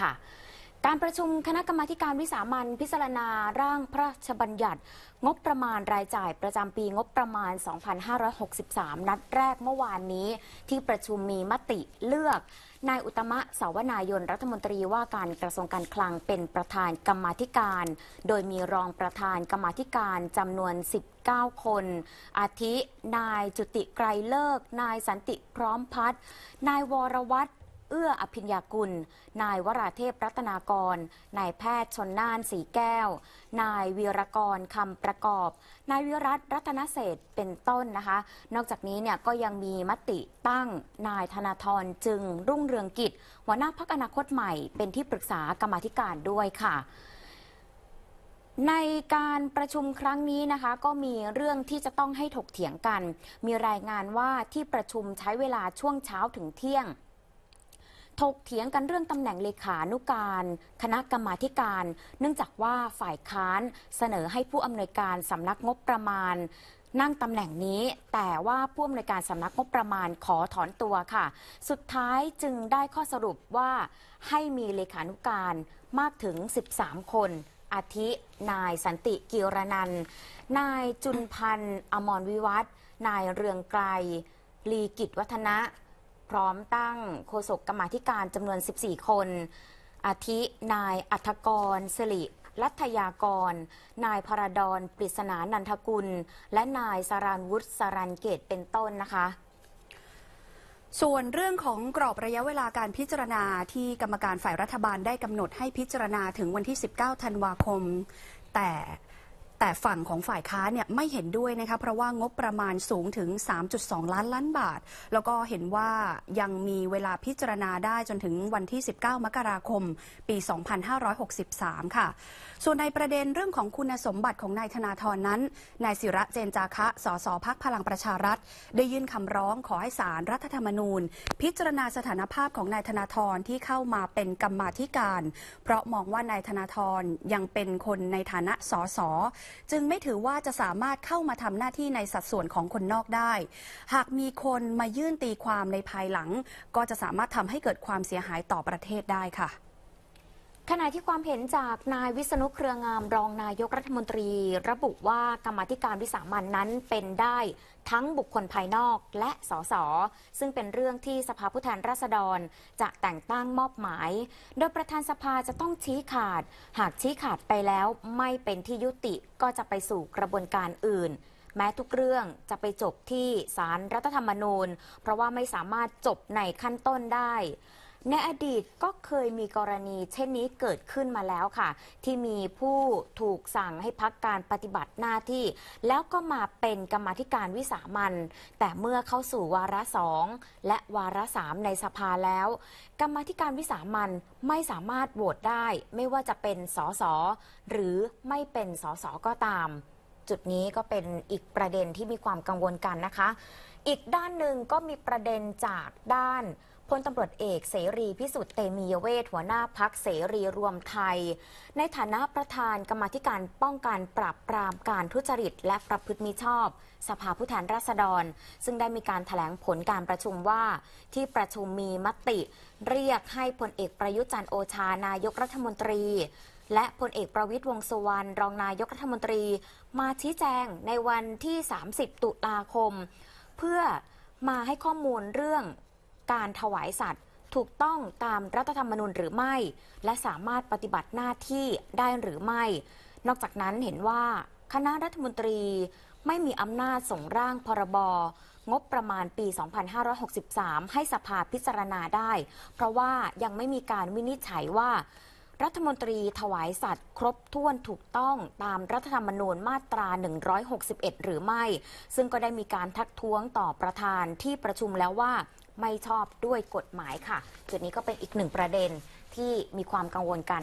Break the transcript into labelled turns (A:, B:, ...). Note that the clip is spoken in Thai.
A: ค่ะการประชุมคณะกรรมาการวิสามันพิจารณาร่างพระราชบัญญัติ งบประมาณรายจ่ายประจำปีงบประมาณ 2563 นัดแรกเมื่อวานนี้ที่ประชุมมีมติเลือกนายอุตมะสาวนายน รัฐมนตรีว่าการกระทรวงการคลังเป็นประธานกรรมาธิการ โดยมีรองประธานกรรมาธิการจำนวน 19 คน อาทินายจุติไกรเลิกนายสันติพร้อมพัฒนายวรวัตรเอื้ออภิญญากุล นายวราเทพ รัตนากร นายแพทย์ชนน่าน สีแก้ว นายวีรกรคำประกอบ นายวิรัตรัตนเศษเป็นต้นนะคะ นอกจากนี้เนี่ย ก็ยังมีมติตั้ง นายธนาธรจึงรุ่งเรืองกิจหัวหน้าพักอนาคตใหม่เป็นที่ปรึกษากรรมธิการด้วยค่ะ ในการประชุมครั้งนี้นะคะก็มีเรื่องที่จะต้องให้ถกเถียงกัน มีรายงานว่าที่ประชุมใช้เวลาช่วงเช้าถึงเที่ยงถกเถียงกันเรื่องตำแหน่งเลขานุการ คณะกรรมาการ เนื่องจากว่าฝ่ายค้านเสนอให้ผู้อำนวยการสำนักงบประมาณ นั่งตำแหน่งนี้แต่ว่าผู้อำนวยการสำนักงบประมาณขอถอนตัวค่ะ สุดท้ายจึงได้ข้อสรุปว่าให้มีเลขานุการมากถึง 13 คน อาทินายสันติกิรนันนายจุนพันธ์อมรวิวัฒนายเรืองไกล ลีกิจวัฒนะพร้อมตั้งโฆษกกรรมาธิการจำนวน 14 คน อาทิ นายอัธกรสิริรัตยากร นาย พราดอน ปริศนานันทกุล และนาย สารานวุฒิสารันเกตเป็นต้นนะคะ
B: ส่วนเรื่องของกรอบระยะเวลาการพิจารณาที่กรรมการฝ่ายรัฐบาลได้กำหนดให้พิจารณาถึงวันที่ 19 ธันวาคม แต่แต่ฝั่งของฝ่ายค้านเนี่ยไม่เห็นด้วยนะคะเพราะว่างบประมาณสูงถึง 3.2 ล้านล้านบาท แล้วก็เห็นว่ายังมีเวลาพิจารณาได้จนถึงวันที่ 19 มกราคม ปี 2563 ค่ะ ส่วนในประเด็นเรื่องของคุณสมบัติของนายธนาธรนั้น นายศิระเจนจาคะสสพักพลังประชารัฐ ได้ยื่นคำร้องขอให้ศาลรรัฐธรรมนูญ พิจารณาสถานภาพของนายธนาธรที่เข้ามาเป็นกรรมธิการเพราะมองว่านายธนาธรยังเป็นคนในฐานะสสจึงไม่ถือว่าจะสามารถเข้ามาทำหน้าที่ในสัดส่วนของคนนอกได้ หากมีคนมายื่นตีความในภายหลัง ก็จะสามารถทำให้เกิดความเสียหายต่อประเทศได้ค่ะ
A: ขณะที่ความเห็นจากนายวิษณุเครืองามรองนายกรัฐมนตรี ระบุว่ากรรมธิการวิสามันนั้นเป็นได้ ทั้งบุคคลภายนอกและสสซึ่งเป็นเรื่องที่สภาผู้แทนราษฎร จะแต่งตั้งมอบหมาย โดยประธานสภาจะต้องชี้ขาด หากชี้ขาดไปแล้ว ไม่เป็นที่ยุติก็จะไปสู่กระบวนการอื่น แม้ทุกเรื่องจะไปจบที่ศาลรรัฐธรรมนูญเพราะว่าไม่สามารถจบในขั้นต้นได้ในอดีตก็เคยมีกรณีเช่นนี้เกิดขึ้นมาแล้วค่ะ ที่มีผู้ถูกสั่งให้พักการปฏิบัติหน้าที่ แล้วก็มาเป็นกรรมธิการวิสามันแต่เมื่อเข้าสู่วาระสอง และวาระสามในสภาแล้ว กรรมธิการวิสามันไม่สามารถโหวตได้ ไม่ว่าจะเป็นสสหรือไม่เป็นสสก็ตาม จุดนี้ก็เป็นอีกประเด็นที่มีความกังวลกันนะคะ อีกด้านหนึ่งก็มีประเด็นจากด้านพลตำรวจเอกเสรีพิสุทธิ์เตมียเวทหัวหน้าพักเสรีรวมไทย ในฐานะประธานกรรมธิการป้องกันปราบปรามการทุจริต และประพฤติมิชอบ สภาผู้แทนราษฎร ซึ่งได้มีการถแถลงผลการประชุมว่าที่ประชุมมีมติเรียกให้พลเอกประยุจันโอชานายกรัฐมนตรี และพลเอกประวิทย์วงสุวรรณรองนายกรัฐมนตรีมาชี้แจงในวันที่ 30 ตุลาคม เพื่อมาให้ข้อมูลเรื่องการถวายสัตว์ถูกต้องตามรัฐธรรมนูญหรือไม่ และสามารถปฏิบัติหน้าที่ได้หรือไม่ นอกจากนั้นเห็นว่าคณะรัฐมนตรีไม่มีอำนาจส่งร่างพรบงบประมาณปี 2563 ให้สภาพิจารณาได้ เพราะว่ายังไม่มีการวินิจฉัยว่า รัฐมนตรีถวายสัตว์ครบถ้วนถูกต้องตามรัฐธรรมนูญมาตรา 161 หรือไม่ ซึ่งก็ได้มีการทักท้วงต่อประธานที่ประชุมแล้วว่าไม่ชอบด้วยกฎหมายค่ะ จุดนี้ก็เป็นอีกหนึ่งประเด็นที่มีความกังวลกัน